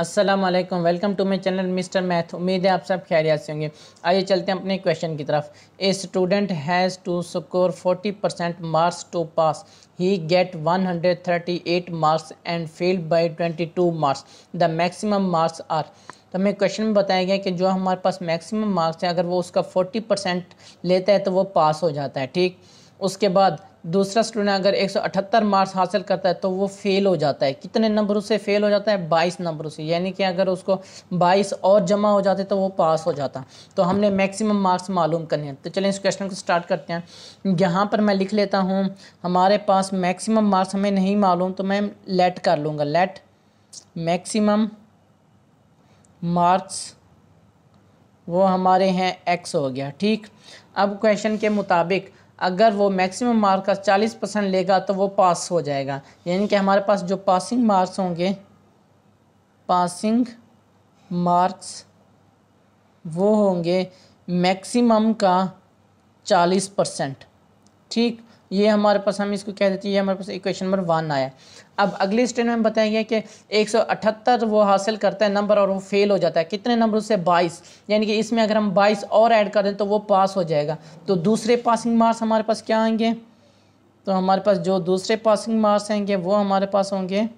Aslam welcome to my channel mister math उम्मीद है आप सब खैरियत से होंगे आइए चलते हैं अपने क्वेश्चन की तरफ a student has to score 40 percent marks to pass he get 138 marks and fail by 22 marks the maximum marks are तो हमें क्वेश्चन में बताया गया कि जो हमारे पास मैक्सिमम मार्क्स है अगर वो उसका 40 परसेंट लेता है तो वो पास हो जाता है ठीक उसके बाद दूसरा स्टूडेंट अगर 178 मार्क्स हासिल करता है तो वो फेल हो जाता है कितने नंबरों से फेल हो जाता है 22 नंबरों से यानी कि अगर उसको 22 और जमा हो जाते तो वो पास हो जाता तो हमने मैक्सिमम मार्क्स मालूम करने हैं तो चलिए इस क्वेश्चन को स्टार्ट करते हैं यहाँ पर मैं लिख लेता हूँ हमारे पास मैक्सिमम मार्क्स हमें नहीं मालूम तो मैं लेट कर लूँगा लेट मैक्सीम मार्क्स वो हमारे हैं एक्स हो गया ठीक अब क्वेश्चन के मुताबिक अगर वो मैक्सिमम मार्क्स 40 परसेंट लेगा तो वो पास हो जाएगा यानी कि हमारे पास जो पासिंग मार्क्स होंगे पासिंग मार्क्स वो होंगे मैक्सिमम का 40 परसेंट ठीक ये हमारे पास हम इसको कह देते हैं ये हमारे पास इक्वेशन नंबर वन आया अब अगली स्टेट में बताएंगे कि 178 वो हासिल करता है नंबर और वो फेल हो जाता है कितने नंबर से 22 यानी कि इसमें अगर हम 22 और ऐड कर दें तो वो पास हो जाएगा तो दूसरे पासिंग मार्क्स हमारे पास क्या आएंगे तो हमारे पास जो दूसरे पासिंग मार्क्स आएंगे वो हमारे पास होंगे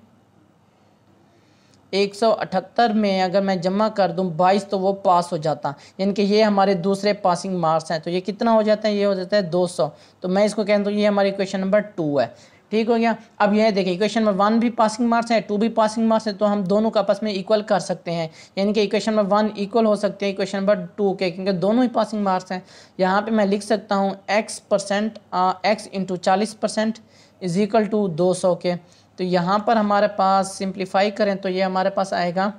178 में अगर मैं जमा कर दूं 22 तो वो पास हो जाता यानी कि ये हमारे दूसरे पासिंग मार्क्स हैं तो ये कितना हो जाता है ये हो जाता है 200 तो मैं इसको कहता हूँ ये हमारी क्वेश्चन नंबर टू है ठीक हो गया अब यह देखिए इक्वेशन नंबर वन भी पासिंग मार्क्स है टू भी पासिंग मार्क्स है तो हम दोनों का आपस में इक्वल कर सकते हैं यानी कि इक्वेशन नंबर वन इक्वल हो सकते हैं इक्वेशन नंबर टू के क्योंकि दोनों ही पासिंग मार्क्स हैं यहाँ पे मैं लिख सकता हूँ एक्स परसेंट एक्स इंटू चालीस परसेंट इज इक्वल टू दो सौ के तो यहाँ पर हमारे पास सिंप्लीफाई करें तो ये हमारे पास आएगा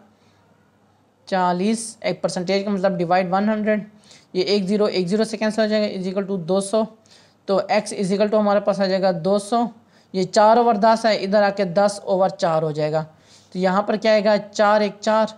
चालीस एक परसेंटेज का मतलब डिवाइड वन हंड्रेड ये एक ज़ीरो एक ज़ीरो से कैंसिल हो जाएगा इजिकल टू दो सौ तो एक्स इजिकल टू हमारे पास आ जाएगा दो सौ ये चार ओवर दस है इधर आके दस ओवर चार हो जाएगा तो यहाँ पर क्या आएगा चार एक चार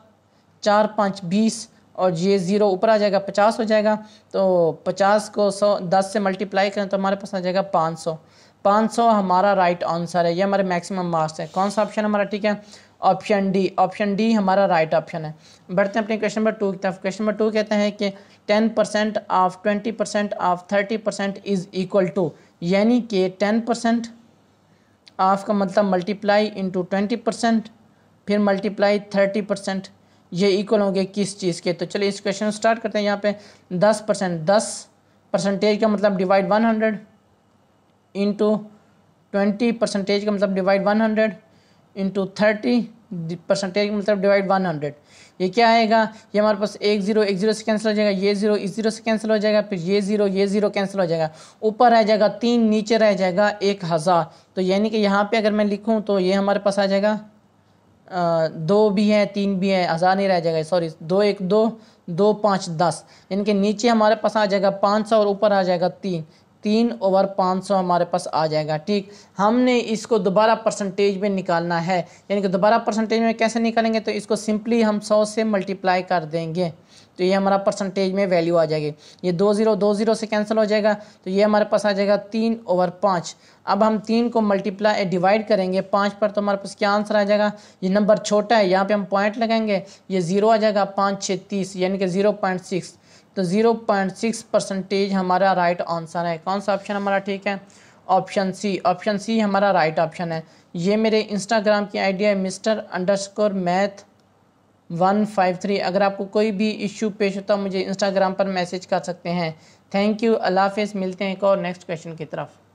चार पाँच बीस और ये ज़ीरो ऊपर आ जाएगा पचास हो जाएगा तो पचास को सौ दस से मल्टीप्लाई करें तो हमारे पास आ जाएगा पाँच सौ 500 हमारा राइट आंसर है ये हमारे मैक्सिमम मार्क्स है कौन सा ऑप्शन हमारा ठीक है ऑप्शन डी ऑप्शन डी हमारा राइट ऑप्शन है बढ़ते हैं अपने क्वेश्चन नंबर टू की तरफ क्वेश्चन नंबर टू कहते हैं कि ten percent of twenty percent of thirty percent is equal to यानी कि टेन परसेंट ऑफ का मतलब मल्टीप्लाई इंटू ट्वेंटी परसेंट फिर मल्टीप्लाई थर्टी परसेंट ये इक्वल होंगे किस चीज़ के तो चलिए इस क्वेश्चन स्टार्ट करते हैं यहाँ पे दस परसेंट दस परसेंटेज का मतलब divide one hundred into twenty percentage का मतलब divide one hundred into thirty percentage का मतलब डिवाइड वन हंड्रेड ये क्या आएगा ये हमारे पास एक जीरो एक जीरो से कैंसिल हो जाएगा ये जीरो इस जीरो से कैंसिल हो जाएगा फिर ये जीरो ये जीरो कैंसिल हो जाएगा ऊपर रह जाएगा तीन नीचे रह जाएगा एक हज़ार तो यानी कि यहाँ पे अगर मैं लिखूँ तो ये हमारे पास आ जाएगा आ, दो भी है तीन भी है हज़ार नहीं रह जाएगा सॉरी दो एक दो दो पाँच दस यानी कि नीचे हमारे पास आ जाएगा पाँच सौ और ऊपर आ जाएगा तीन तीन ओवर पाँच सौ हमारे पास आ जाएगा ठीक हमने इसको दोबारा परसेंटेज में निकालना है यानी कि दोबारा परसेंटेज में कैसे निकालेंगे तो इसको सिंपली हम सौ से मल्टीप्लाई कर देंगे तो ये हमारा परसेंटेज में वैल्यू आ जाएगी ये दो ज़ीरो दो ज़ीरो से कैंसिल हो जाएगा तो ये हमारे पास आ जाएगा तीन ओवर पाँच अब हम तीन को मल्टीप्लाई डिवाइड करेंगे पाँच पर तो हमारे पास क्या आंसर आ जाएगा ये नंबर छोटा है यहाँ पे हम पॉइंट लगाएंगे ये ज़ीरो आ जाएगा पाँच छः तीस यानी कि ज़ीरो पॉइंट सिक्स तो 0.6 परसेंटेज हमारा राइट आंसर है कौन सा ऑप्शन हमारा ठीक है ऑप्शन सी ऑप्शन सी हमारा राइट ऑप्शन है ये मेरे इंस्टाग्राम की आइडिया है mister underscore math one five three अगर आपको कोई भी इश्यू पेश होता मुझे इंस्टाग्राम पर मैसेज कर सकते हैं थैंक यू अल्लाह हाफ मिलते हैं एक और नेक्स्ट क्वेश्चन की तरफ